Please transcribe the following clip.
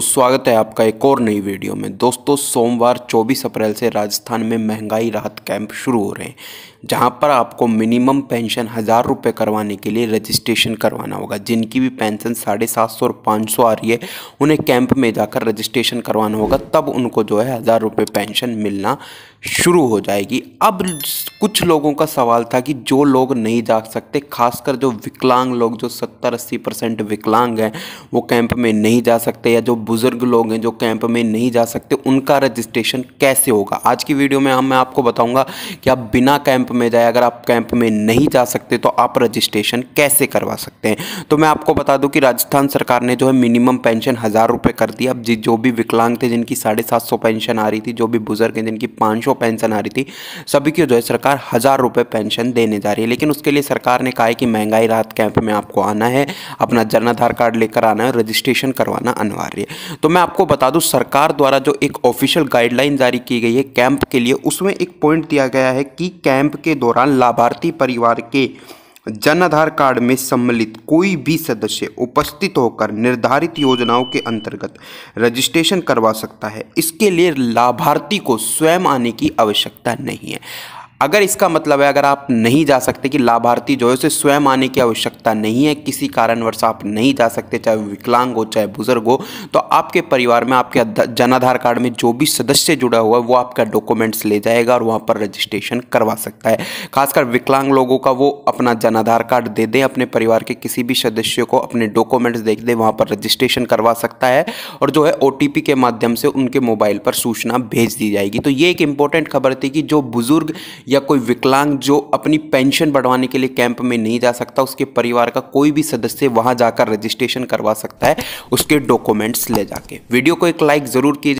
दोस्तों स्वागत है आपका एक और नई वीडियो में दोस्तों सोमवार 24 अप्रैल से राजस्थान में महंगाई राहत कैंप शुरू हो रहे हैं जहां पर आपको मिनिमम पेंशन हज़ार रुपये करवाने के लिए रजिस्ट्रेशन करवाना होगा जिनकी भी पेंशन साढ़े सात सौ और पाँच सौ आ रही है उन्हें कैंप में जाकर रजिस्ट्रेशन करवाना होगा तब उनको जो है हज़ार रुपये पेंशन मिलना शुरू हो जाएगी अब कुछ लोगों का सवाल था कि जो लोग नहीं जा सकते खासकर जो विकलांग लोग जो सत्तर अस्सी परसेंट विकलांग हैं वो कैंप में नहीं जा सकते या जो बुज़ुर्ग लोग हैं जो कैंप में नहीं जा सकते उनका रजिस्ट्रेशन कैसे होगा आज की वीडियो में हम मैं आपको बताऊंगा कि आप बिना कैंप में जाए अगर आप कैंप में नहीं जा सकते तो आप रजिस्ट्रेशन कैसे करवा सकते हैं तो मैं आपको बता दूँ कि राजस्थान सरकार ने जो है मिनिमम पेंशन हज़ार रुपये कर दी अब जो भी विकलांग थे जिनकी साढ़े सात सौ पेंशन आ रही थी जो भी बुज़ुर्ग हैं जिनकी पाँच जो पेंशन आ रही थी सभी की जो है सरकार हज़ार रुपये पेंशन देने जा रही है लेकिन उसके लिए सरकार ने कहा है कि महंगाई राहत कैंप में आपको आना है अपना जन आधार कार्ड लेकर आना है रजिस्ट्रेशन करवाना अनिवार्य है तो मैं आपको बता दूँ सरकार द्वारा जो एक ऑफिशियल गाइडलाइन जारी की गई है कैंप के लिए उसमें एक पॉइंट दिया गया है कि कैंप के दौरान लाभार्थी परिवार के जन आधार कार्ड में सम्मिलित कोई भी सदस्य उपस्थित होकर निर्धारित योजनाओं के अंतर्गत रजिस्ट्रेशन करवा सकता है इसके लिए लाभार्थी को स्वयं आने की आवश्यकता नहीं है अगर इसका मतलब है अगर आप नहीं जा सकते कि लाभार्थी जो है उसे स्वयं आने की आवश्यकता नहीं है किसी कारणवश आप नहीं जा सकते चाहे विकलांग हो चाहे बुजुर्ग हो तो आपके परिवार में आपके जनाधार कार्ड में जो भी सदस्य जुड़ा हुआ है वो आपका डॉक्यूमेंट्स ले जाएगा और वहाँ पर रजिस्ट्रेशन करवा सकता है खासकर विकलांग लोगों का वो अपना जनाधार कार्ड दे दें अपने परिवार के किसी भी सदस्य को अपने डॉक्यूमेंट्स देख दें वहाँ पर रजिस्ट्रेशन करवा सकता है और जो है ओ के माध्यम से उनके मोबाइल पर सूचना भेज दी जाएगी तो ये एक इम्पोर्टेंट खबर थी कि जो बुज़ुर्ग या कोई विकलांग जो अपनी पेंशन बढ़वाने के लिए कैंप में नहीं जा सकता उसके परिवार का कोई भी सदस्य वहां जाकर रजिस्ट्रेशन करवा सकता है उसके डॉक्यूमेंट्स ले जाके वीडियो को एक लाइक ज़रूर कीजिए